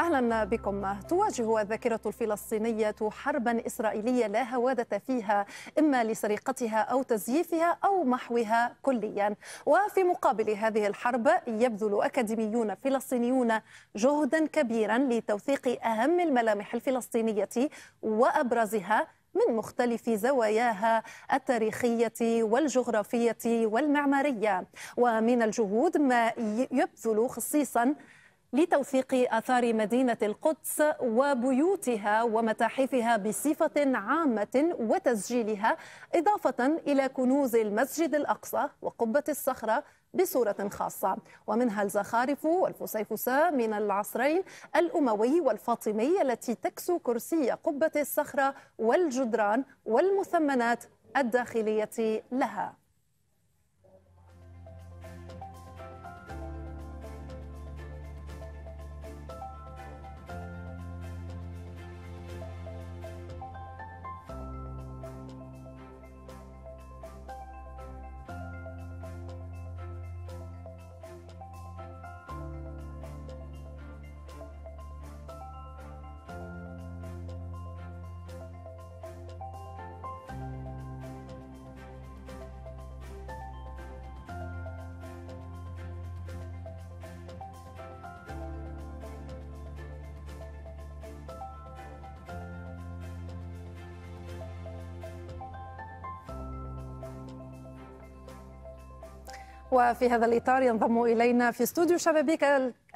اهلا بكم تواجه الذاكره الفلسطينيه حربا اسرائيليه لا هواده فيها اما لسرقتها او تزييفها او محوها كليا وفي مقابل هذه الحرب يبذل اكاديميون فلسطينيون جهدا كبيرا لتوثيق اهم الملامح الفلسطينيه وابرزها من مختلف زواياها التاريخية والجغرافية والمعمارية ومن الجهود ما يبذل خصيصا لتوثيق آثار مدينة القدس وبيوتها ومتاحفها بصفة عامة وتسجيلها إضافة إلى كنوز المسجد الأقصى وقبة الصخرة بصورة خاصة ومنها الزخارف والفسيفساء من العصرين الأموي والفاطمي التي تكسو كرسي قبة الصخرة والجدران والمثمنات الداخلية لها وفي هذا الإطار ينضم إلينا في استوديو شبابيك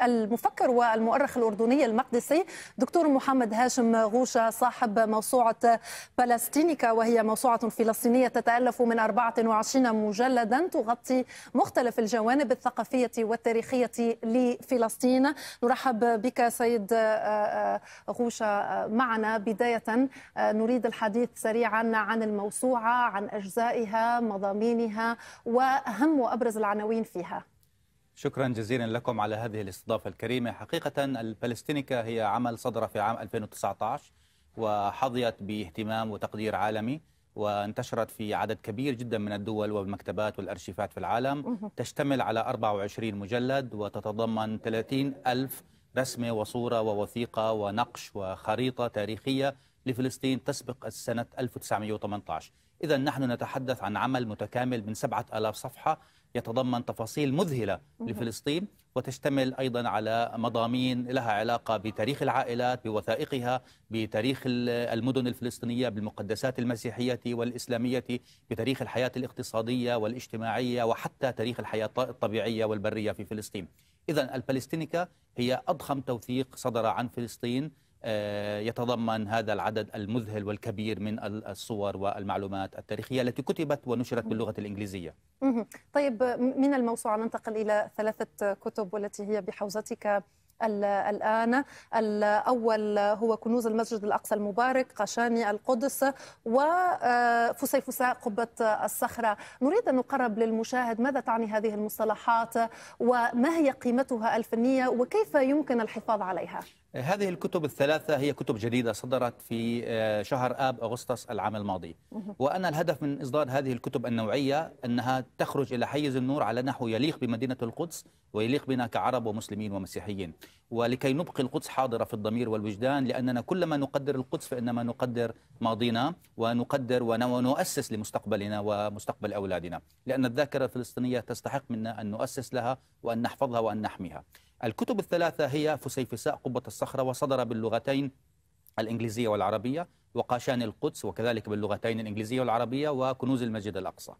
المفكر والمؤرخ الأردني المقدسي دكتور محمد هاشم غوشة صاحب موسوعة بلاستينيكا وهي موسوعة فلسطينية تتألف من 24 مجلدا تغطي مختلف الجوانب الثقافية والتاريخية لفلسطين نرحب بك سيد آه، آه، غوشة معنا بداية آه، نريد الحديث سريعا عن الموسوعة عن أجزائها مضامينها وأهم وأبرز العناوين فيها شكرا جزيلا لكم على هذه الاستضافة الكريمة حقيقة البالستينيكا هي عمل صدر في عام 2019 وحظيت باهتمام وتقدير عالمي وانتشرت في عدد كبير جدا من الدول والمكتبات والأرشيفات في العالم تشتمل على 24 مجلد وتتضمن 30 ألف رسمة وصورة ووثيقة ونقش وخريطة تاريخية لفلسطين تسبق السنة 1918 إذا نحن نتحدث عن عمل متكامل من 7000 صفحة يتضمن تفاصيل مذهلة لفلسطين وتشتمل أيضا على مضامين لها علاقة بتاريخ العائلات بوثائقها بتاريخ المدن الفلسطينية بالمقدسات المسيحية والإسلامية بتاريخ الحياة الاقتصادية والاجتماعية وحتى تاريخ الحياة الطبيعية والبرية في فلسطين إذا البالستينيكا هي أضخم توثيق صدر عن فلسطين آه، يتضمن هذا العدد المذهل والكبير من الصور والمعلومات التاريخية التي كتبت ونشرت باللغة الإنجليزية طيب من الموسوعة ننتقل إلى ثلاثة كتب والتي هي بحوزتك الآن الأول هو كنوز المسجد الأقصى المبارك قشاني القدس وفسيفساء آه، قبة الصخرة نريد أن نقرب للمشاهد ماذا تعني هذه المصطلحات وما هي قيمتها الفنية وكيف يمكن الحفاظ عليها هذه الكتب الثلاثة هي كتب جديدة صدرت في آه، شهر آب أغسطس العام الماضي وأنا الهدف من إصدار هذه الكتب النوعية أنها تخرج إلى حيز النور على نحو يليق بمدينة القدس ويليق بنا كعرب ومسلمين ومسيحيين ولكي نبقي القدس حاضرة في الضمير والوجدان لأننا كلما نقدر القدس فإنما نقدر ماضينا ونقدر ونؤسس لمستقبلنا ومستقبل أولادنا لأن الذاكرة الفلسطينية تستحق منا أن نؤسس لها وأن نحفظها وأن نحميها الكتب الثلاثة هي فسيفساء قبة الصخرة وصدر باللغتين الإنجليزية والعربية وقاشان القدس وكذلك باللغتين الإنجليزية والعربية وكنوز المسجد الأقصى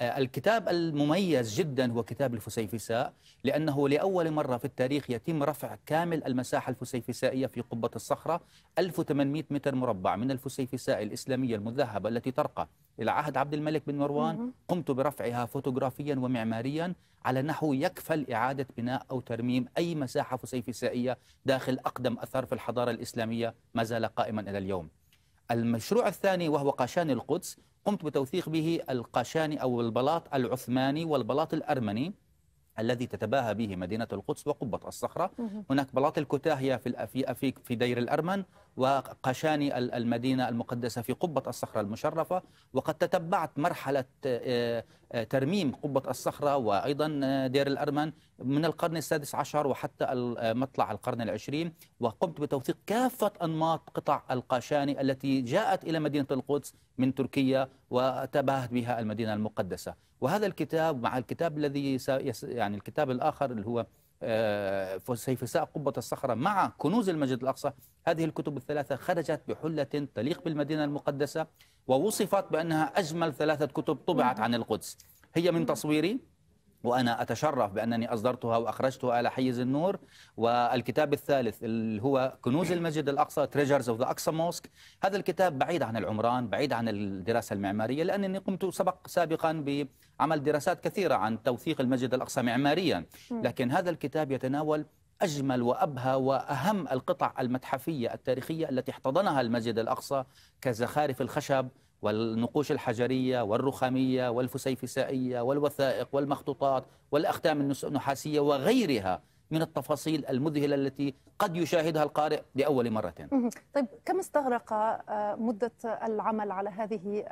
آه، الكتاب المميز جدا هو كتاب الفسيفساء لأنه لأول مرة في التاريخ يتم رفع كامل المساحة الفسيفسائية في قبة الصخرة 1800 متر مربع من الفسيفساء الإسلامية المذهبة التي ترقى إلى عهد عبد الملك بن مروان قمت برفعها فوتوغرافيا ومعماريا على نحو يكفل إعادة بناء أو ترميم أي مساحة فسيفسائية داخل أقدم أثر في الحضارة الإسلامية ما زال قائما إلى اليوم المشروع الثاني وهو قاشان القدس قمت بتوثيق به القشاني أو البلاط العثماني والبلاط الأرمني الذي تتباهى به مدينة القدس وقبة الصخرة هناك بلاط الكتاهية في في في دير الأرمن وقشاني المدينة المقدسة في قبة الصخرة المشرفة وقد تتبعت مرحلة آه، آه، ترميم قبة الصخرة وأيضا آه، دير الأرمن من القرن السادس عشر وحتى مطلع القرن العشرين وقمت بتوثيق كافة أنماط قطع القاشاني التي جاءت إلى مدينة القدس من تركيا وتباهت بها المدينة المقدسة وهذا الكتاب مع الكتاب الذي يعني الكتاب الآخر اللي هو آه، سيفساء قبة الصخرة مع كنوز المسجد الأقصى هذه الكتب الثلاثة خرجت بحلة تليق بالمدينة المقدسة ووصفت بأنها أجمل ثلاثة كتب طبعت عن القدس هي من تصويري وأنا أتشرف بأنني أصدرتها وأخرجتها على حيز النور والكتاب الثالث اللي هو كنوز المسجد الأقصى تريجرز اوف ذا أقصى موسك هذا الكتاب بعيد عن العمران بعيد عن الدراسة المعمارية لأنني قمت سبق سابقا بعمل دراسات كثيرة عن توثيق المسجد الأقصى معماريا لكن هذا الكتاب يتناول أجمل وأبهى وأهم القطع المتحفية التاريخية التي احتضنها المسجد الأقصى كزخارف الخشب والنقوش الحجرية والرخامية والفسيفسائية والوثائق والمخطوطات والأختام النحاسية وغيرها من التفاصيل المذهلة التي قد يشاهدها القارئ لأول مرة طيب كم استغرق آه، مدة العمل على هذه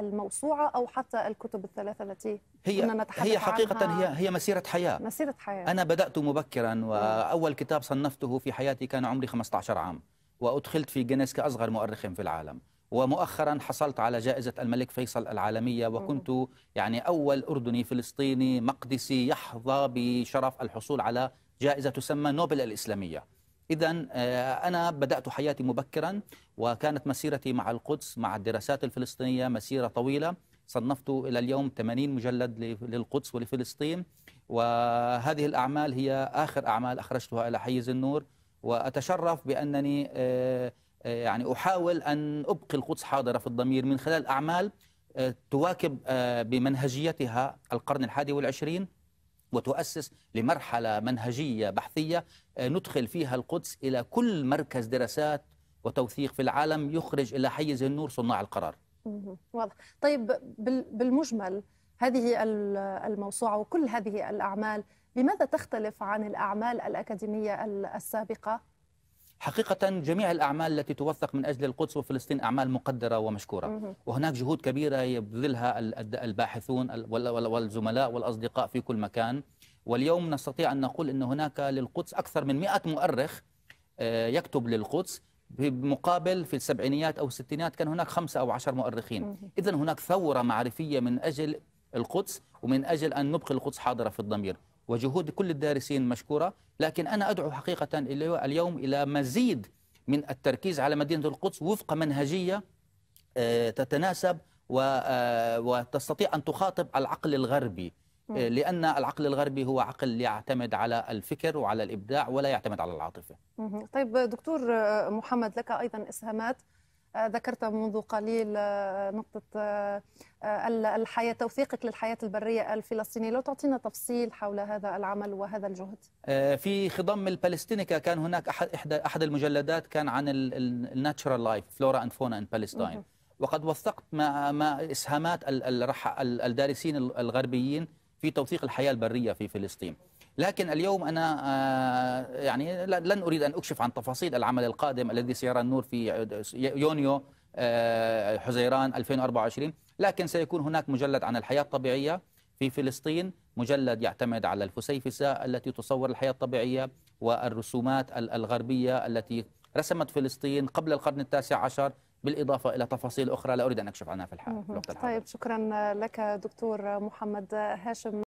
الموسوعة أو حتى الكتب الثلاثة التي هي كنا نتحدث هي حقيقة عنها هي هي مسيرة حياة مسيرة حياة أنا بدأت مبكرا وأول كتاب صنفته في حياتي كان عمري 15 عام وأدخلت في جينيس كأصغر مؤرخ في العالم ومؤخرا حصلت على جائزة الملك فيصل العالمية وكنت يعني أول أردني فلسطيني مقدسي يحظى بشرف الحصول على جائزة تسمى نوبل الإسلامية إذا آه، أنا بدأت حياتي مبكرا وكانت مسيرتي مع القدس مع الدراسات الفلسطينية مسيرة طويلة صنفت إلى اليوم 80 مجلد للقدس ولفلسطين وهذه الأعمال هي آخر أعمال أخرجتها إلى حيز النور وأتشرف بأنني آه، آه، يعني أحاول أن أبقي القدس حاضرة في الضمير من خلال أعمال آه، تواكب آه، بمنهجيتها القرن الحادي والعشرين وتؤسس لمرحلة منهجية بحثية ندخل فيها القدس إلى كل مركز دراسات وتوثيق في العالم يخرج إلى حيز النور صناع القرار واضح طيب بالمجمل هذه الموسوعة وكل هذه الأعمال بماذا تختلف عن الأعمال الأكاديمية السابقة حقيقة جميع الأعمال التي توثق من أجل القدس وفلسطين أعمال مقدرة ومشكورة وهناك جهود كبيرة يبذلها الباحثون والزملاء والأصدقاء في كل مكان واليوم نستطيع أن نقول أن هناك للقدس أكثر من 100 مؤرخ آه، يكتب للقدس بمقابل في السبعينيات أو الستينيات كان هناك خمسة أو عشر مؤرخين إذا هناك ثورة معرفية من أجل القدس ومن أجل أن نبقي القدس حاضرة في الضمير وجهود كل الدارسين مشكورة لكن أنا أدعو حقيقة اليوم إلى مزيد من التركيز على مدينة القدس وفق منهجية آه، تتناسب آه، وتستطيع أن تخاطب العقل الغربي آه، لأن العقل الغربي هو عقل يعتمد على الفكر وعلى الإبداع ولا يعتمد على العاطفة طيب دكتور محمد لك أيضا إسهامات ذكرت منذ قليل آه، نقطة آه، آه، الحياة توثيقك للحياة البرية الفلسطينية لو تعطينا تفصيل حول هذا العمل وهذا الجهد في خضم البالستينيكا كان هناك أحد, أحد المجلدات كان عن الناتشرال لايف فلورا اند فونا ان بالستاين وقد وثقت ما, ما إسهامات الدارسين الغربيين في توثيق الحياة البرية في فلسطين لكن اليوم أنا آه، يعني لن أريد أن أكشف عن تفاصيل العمل القادم الذي سيرى النور في يونيو آه، حزيران 2024 لكن سيكون هناك مجلد عن الحياة الطبيعية في فلسطين مجلد يعتمد على الفسيفساء التي تصور الحياة الطبيعية والرسومات الغربية التي رسمت فلسطين قبل القرن التاسع عشر بالإضافة إلى تفاصيل أخرى لا أريد أن أكشف عنها في الحال الوقت طيب شكرا لك دكتور محمد هاشم